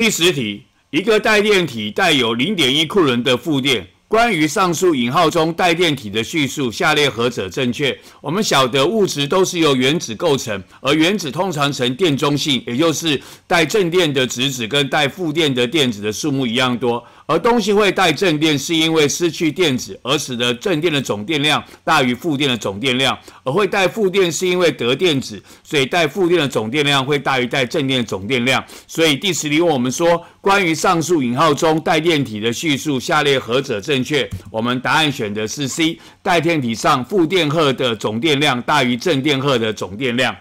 第十题：一个带电体带有零点一库仑的负电。关于上述引号中带电体的叙述，下列何者正确？我们晓得物质都是由原子构成，而原子通常呈电中性，也就是带正电的质子跟带负电的电子的数目一样多。而东西会带正电，是因为失去电子而使得正电的总电量大于负电的总电量；而会带负电，是因为得电子，所以带负电的总电量会大于带正电的总电量。所以第十题问我们说，关于上述引号中带电体的叙述，下列何者正？正确，我们答案选的是 C。带电体上负电荷的总电量大于正电荷的总电量。